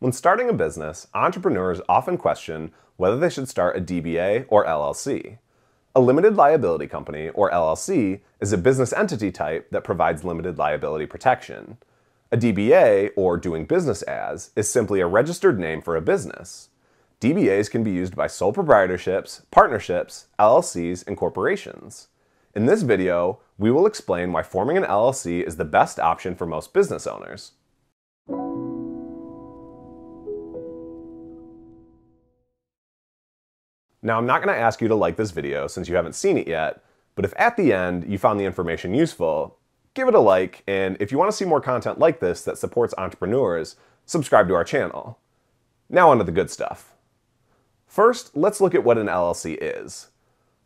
When starting a business, entrepreneurs often question whether they should start a DBA or LLC. A limited liability company, or LLC, is a business entity type that provides limited liability protection. A DBA, or doing business as, is simply a registered name for a business. DBAs can be used by sole proprietorships, partnerships, LLCs, and corporations. In this video, we will explain why forming an LLC is the best option for most business owners. Now I'm not gonna ask you to like this video since you haven't seen it yet, but if at the end you found the information useful, give it a like, and if you wanna see more content like this that supports entrepreneurs, subscribe to our channel. Now onto the good stuff. First, let's look at what an LLC is.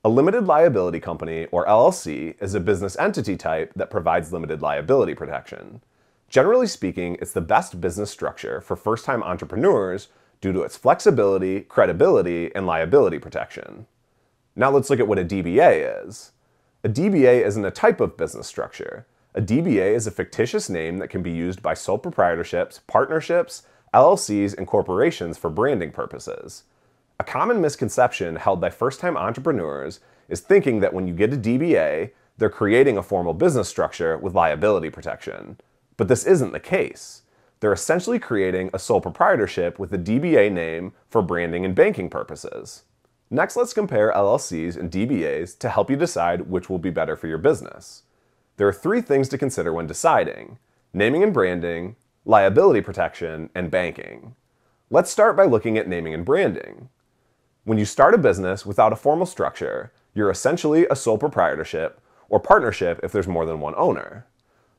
A limited liability company, or LLC, is a business entity type that provides limited liability protection. Generally speaking, it's the best business structure for first time entrepreneurs due to its flexibility, credibility, and liability protection. Now let's look at what a DBA is. A DBA isn't a type of business structure. A DBA is a fictitious name that can be used by sole proprietorships, partnerships, LLCs, and corporations for branding purposes. A common misconception held by first time entrepreneurs is thinking that when you get a DBA, they're creating a formal business structure with liability protection. But this isn't the case. They're essentially creating a sole proprietorship with a DBA name for branding and banking purposes. Next, let's compare LLCs and DBAs to help you decide which will be better for your business. There are three things to consider when deciding naming and branding, liability protection, and banking. Let's start by looking at naming and branding. When you start a business without a formal structure, you're essentially a sole proprietorship or partnership if there's more than one owner.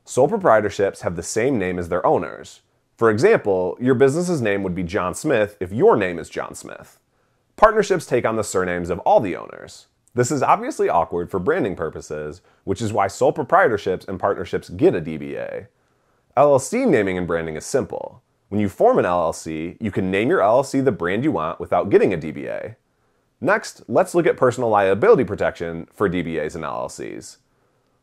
Sole proprietorships have the same name as their owners, for example, your business's name would be John Smith if your name is John Smith. Partnerships take on the surnames of all the owners. This is obviously awkward for branding purposes, which is why sole proprietorships and partnerships get a DBA. LLC naming and branding is simple. When you form an LLC, you can name your LLC the brand you want without getting a DBA. Next, let's look at personal liability protection for DBAs and LLCs.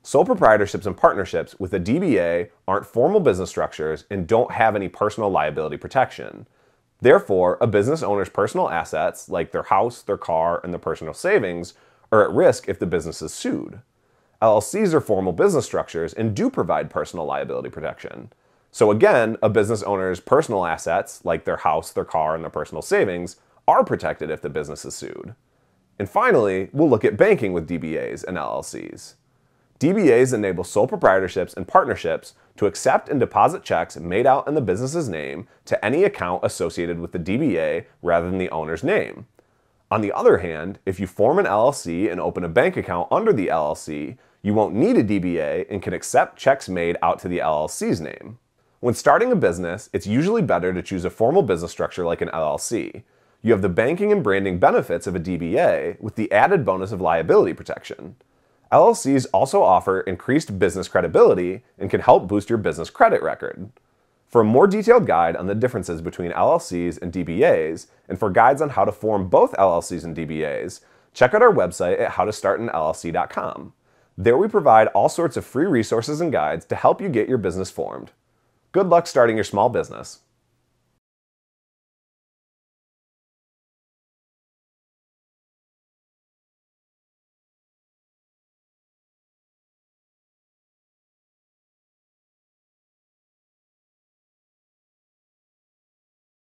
Sole proprietorships and partnerships with a DBA aren't formal business structures and don't have any personal liability protection. Therefore, a business owner's personal assets, like their house, their car, and their personal savings, are at risk if the business is sued. LLCs are formal business structures and do provide personal liability protection. So, again, a business owner's personal assets, like their house, their car, and their personal savings, are protected if the business is sued. And finally, we'll look at banking with DBAs and LLCs. DBAs enable sole proprietorships and partnerships to accept and deposit checks made out in the business's name to any account associated with the DBA rather than the owner's name. On the other hand, if you form an LLC and open a bank account under the LLC, you won't need a DBA and can accept checks made out to the LLC's name. When starting a business, it's usually better to choose a formal business structure like an LLC. You have the banking and branding benefits of a DBA with the added bonus of liability protection. LLCs also offer increased business credibility and can help boost your business credit record. For a more detailed guide on the differences between LLCs and DBAs, and for guides on how to form both LLCs and DBAs, check out our website at howtostartanllc.com. There we provide all sorts of free resources and guides to help you get your business formed. Good luck starting your small business.